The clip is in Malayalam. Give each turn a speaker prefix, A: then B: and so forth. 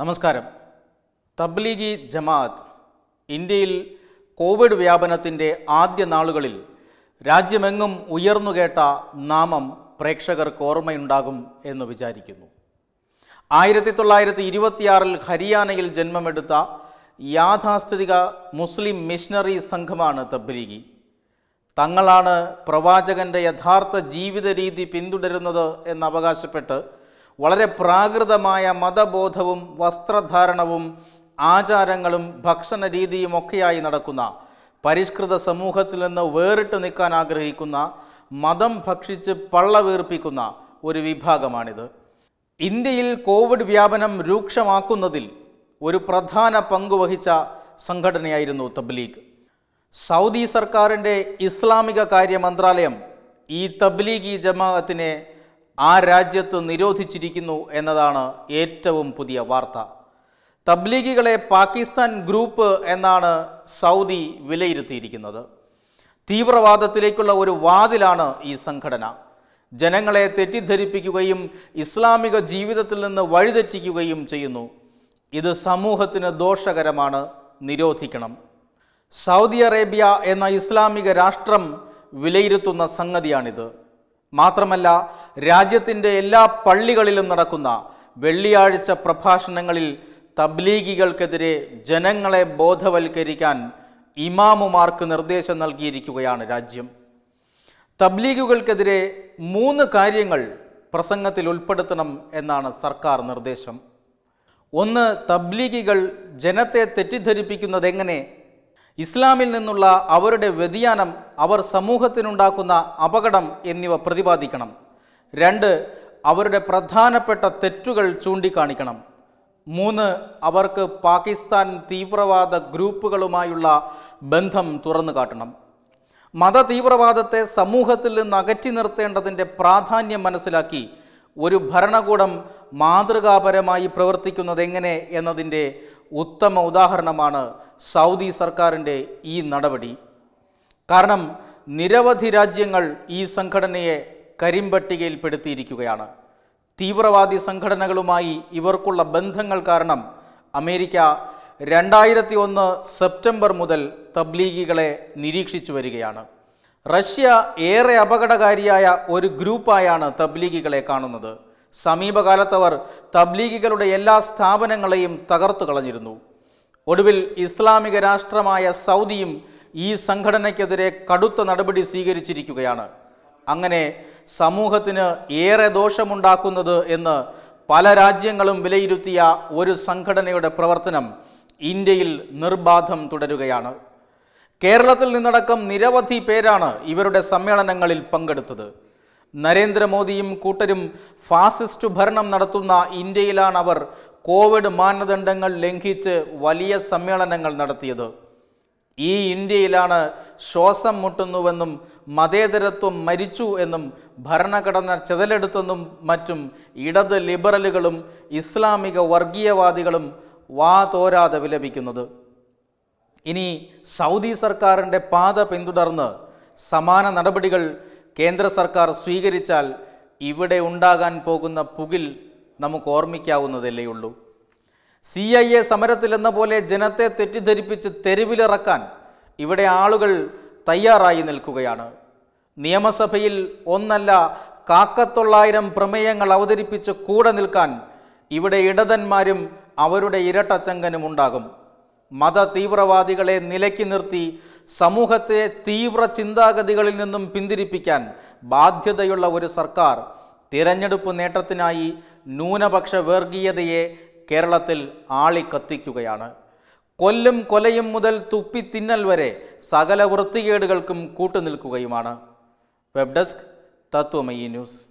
A: നമസ്കാരം തബ്ലീഗി ജമാഅത്ത് ഇന്ത്യയിൽ കോവിഡ് വ്യാപനത്തിൻ്റെ ആദ്യ നാളുകളിൽ രാജ്യമെങ്ങും ഉയർന്നു കേട്ട നാമം പ്രേക്ഷകർക്ക് ഓർമ്മയുണ്ടാകും എന്ന് വിചാരിക്കുന്നു ആയിരത്തി തൊള്ളായിരത്തി ഇരുപത്തിയാറിൽ ഹരിയാനയിൽ ജന്മമെടുത്ത യാഥാസ്ഥിതിക മുസ്ലിം മിഷണറി സംഘമാണ് തബ്ലീഗി തങ്ങളാണ് പ്രവാചകൻ്റെ യഥാർത്ഥ ജീവിത രീതി പിന്തുടരുന്നത് എന്നവകാശപ്പെട്ട് വളരെ പ്രാകൃതമായ മതബോധവും വസ്ത്രധാരണവും ആചാരങ്ങളും ഭക്ഷണ രീതിയും ഒക്കെയായി നടക്കുന്ന പരിഷ്കൃത സമൂഹത്തിൽ നിന്ന് വേറിട്ട് നിൽക്കാൻ ആഗ്രഹിക്കുന്ന മതം ഭക്ഷിച്ച് പള്ള വീർപ്പിക്കുന്ന ഒരു വിഭാഗമാണിത് ഇന്ത്യയിൽ കോവിഡ് വ്യാപനം രൂക്ഷമാക്കുന്നതിൽ ഒരു പ്രധാന പങ്കുവഹിച്ച സംഘടനയായിരുന്നു തബ്ലീഗ് സൗദി സർക്കാരിൻ്റെ ഇസ്ലാമിക കാര്യ മന്ത്രാലയം ഈ തബ്ലീഗി ജമാഅത്തിനെ ആ രാജ്യത്ത് നിരോധിച്ചിരിക്കുന്നു എന്നതാണ് ഏറ്റവും പുതിയ വാർത്ത തബ്ലീഗികളെ പാകിസ്ഥാൻ ഗ്രൂപ്പ് എന്നാണ് സൗദി വിലയിരുത്തിയിരിക്കുന്നത് തീവ്രവാദത്തിലേക്കുള്ള ഒരു വാതിലാണ് ഈ സംഘടന ജനങ്ങളെ തെറ്റിദ്ധരിപ്പിക്കുകയും ഇസ്ലാമിക ജീവിതത്തിൽ നിന്ന് വഴിതെറ്റിക്കുകയും ചെയ്യുന്നു ഇത് സമൂഹത്തിന് ദോഷകരമാണ് നിരോധിക്കണം സൗദി അറേബ്യ എന്ന ഇസ്ലാമിക രാഷ്ട്രം വിലയിരുത്തുന്ന സംഗതിയാണിത് മാത്രമല്ല രാജ്യത്തിൻ്റെ എല്ലാ പള്ളികളിലും നടക്കുന്ന വെള്ളിയാഴ്ച പ്രഭാഷണങ്ങളിൽ തബ്ലീഗികൾക്കെതിരെ ജനങ്ങളെ ബോധവൽക്കരിക്കാൻ ഇമാമുമാർക്ക് നിർദ്ദേശം നൽകിയിരിക്കുകയാണ് രാജ്യം തബ്ലീഗുകൾക്കെതിരെ മൂന്ന് കാര്യങ്ങൾ പ്രസംഗത്തിൽ ഉൾപ്പെടുത്തണം എന്നാണ് സർക്കാർ നിർദ്ദേശം ഒന്ന് തബ്ലീഗികൾ ജനത്തെ തെറ്റിദ്ധരിപ്പിക്കുന്നത് എങ്ങനെ ഇസ്ലാമിൽ നിന്നുള്ള അവരുടെ വ്യതിയാനം അവർ സമൂഹത്തിനുണ്ടാക്കുന്ന അപകടം എന്നിവ പ്രതിപാദിക്കണം രണ്ട് അവരുടെ പ്രധാനപ്പെട്ട തെറ്റുകൾ ചൂണ്ടിക്കാണിക്കണം മൂന്ന് അവർക്ക് പാകിസ്ഥാൻ തീവ്രവാദ ഗ്രൂപ്പുകളുമായുള്ള ബന്ധം തുറന്നു കാട്ടണം മത തീവ്രവാദത്തെ സമൂഹത്തിൽ നിന്ന് അകറ്റി നിർത്തേണ്ടതിൻ്റെ പ്രാധാന്യം മനസ്സിലാക്കി ഒരു ഭരണകൂടം മാതൃകാപരമായി പ്രവർത്തിക്കുന്നത് എങ്ങനെ എന്നതിൻ്റെ ഉത്തമ ഉദാഹരണമാണ് സൗദി സർക്കാരിൻ്റെ ഈ നടപടി കാരണം നിരവധി രാജ്യങ്ങൾ ഈ സംഘടനയെ കരിമ്പട്ടികയിൽപ്പെടുത്തിയിരിക്കുകയാണ് തീവ്രവാദി സംഘടനകളുമായി ഇവർക്കുള്ള ബന്ധങ്ങൾ കാരണം അമേരിക്ക രണ്ടായിരത്തി ഒന്ന് സെപ്റ്റംബർ മുതൽ തബ്ലീഗികളെ നിരീക്ഷിച്ചു വരികയാണ് റഷ്യ ഏറെ അപകടകാരിയായ ഒരു ഗ്രൂപ്പായാണ് തബ്ലീഗികളെ കാണുന്നത് സമീപകാലത്തവർ തബ്ലീഗികളുടെ എല്ലാ സ്ഥാപനങ്ങളെയും തകർത്തു കളഞ്ഞിരുന്നു ഒടുവിൽ ഇസ്ലാമിക രാഷ്ട്രമായ സൗദിയും ഈ സംഘടനയ്ക്കെതിരെ കടുത്ത നടപടി സ്വീകരിച്ചിരിക്കുകയാണ് അങ്ങനെ സമൂഹത്തിന് ഏറെ ദോഷമുണ്ടാക്കുന്നത് എന്ന് പല രാജ്യങ്ങളും വിലയിരുത്തിയ ഒരു സംഘടനയുടെ പ്രവർത്തനം ഇന്ത്യയിൽ നിർബാധം തുടരുകയാണ് കേരളത്തിൽ നിന്നടക്കം നിരവധി പേരാണ് ഇവരുടെ സമ്മേളനങ്ങളിൽ പങ്കെടുത്തത് നരേന്ദ്രമോദിയും കൂട്ടരും ഫാസിസ്റ്റ് ഭരണം നടത്തുന്ന ഇന്ത്യയിലാണ് അവർ കോവിഡ് മാനദണ്ഡങ്ങൾ ലംഘിച്ച് വലിയ സമ്മേളനങ്ങൾ നടത്തിയത് ഈ ഇന്ത്യയിലാണ് ശ്വാസം മുട്ടുന്നുവെന്നും മതേതരത്വം മരിച്ചു എന്നും ഭരണഘടന ചെതലെടുത്തെന്നും മറ്റും ഇടത് ലിബറലുകളും ഇസ്ലാമിക വർഗീയവാദികളും വാ തോരാതെ വിലപിക്കുന്നത് ഇനി സൗദി സർക്കാരിൻ്റെ പാത പിന്തുടർന്ന് സമാന നടപടികൾ കേന്ദ്ര സർക്കാർ സ്വീകരിച്ചാൽ ഇവിടെ ഉണ്ടാകാൻ പോകുന്ന പുകിൽ നമുക്ക് ഓർമ്മിക്കാവുന്നതല്ലേയുള്ളൂ സി ഐ എ സമരത്തിലെന്ന പോലെ ജനത്തെ തെറ്റിദ്ധരിപ്പിച്ച് തെരുവിലിറക്കാൻ ഇവിടെ ആളുകൾ തയ്യാറായി നിൽക്കുകയാണ് നിയമസഭയിൽ ഒന്നല്ല കാക്കത്തൊള്ളായിരം പ്രമേയങ്ങൾ അവതരിപ്പിച്ച് കൂടെ നിൽക്കാൻ ഇവിടെ ഇടതന്മാരും അവരുടെ ഇരട്ടച്ചങ്കനും ഉണ്ടാകും മത തീവ്രവാദികളെ നിലയ്ക്ക് നിർത്തി സമൂഹത്തെ തീവ്ര ചിന്താഗതികളിൽ നിന്നും പിന്തിരിപ്പിക്കാൻ ബാധ്യതയുള്ള ഒരു സർക്കാർ തിരഞ്ഞെടുപ്പ് നേട്ടത്തിനായി ന്യൂനപക്ഷ വർഗീയതയെ കേരളത്തിൽ ആളിക്കത്തിക്കുകയാണ് കൊല്ലും കൊലയും മുതൽ തുപ്പിത്തിന്നൽ വരെ സകല വൃത്തികേടുകൾക്കും കൂട്ടുനിൽക്കുകയുമാണ് വെബ് ഡെസ്ക് തത്വമയി ന്യൂസ്